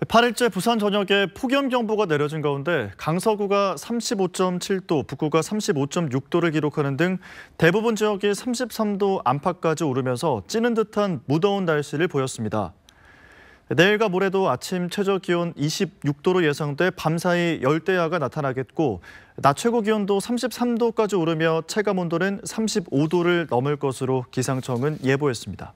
8일째 부산 전역에 폭염경보가 내려진 가운데 강서구가 35.7도, 북구가 35.6도를 기록하는 등 대부분 지역이 33도 안팎까지 오르면서 찌는 듯한 무더운 날씨를 보였습니다. 내일과 모레도 아침 최저 기온 26도로 예상돼 밤사이 열대야가 나타나겠고 낮 최고 기온도 33도까지 오르며 체감 온도는 35도를 넘을 것으로 기상청은 예보했습니다.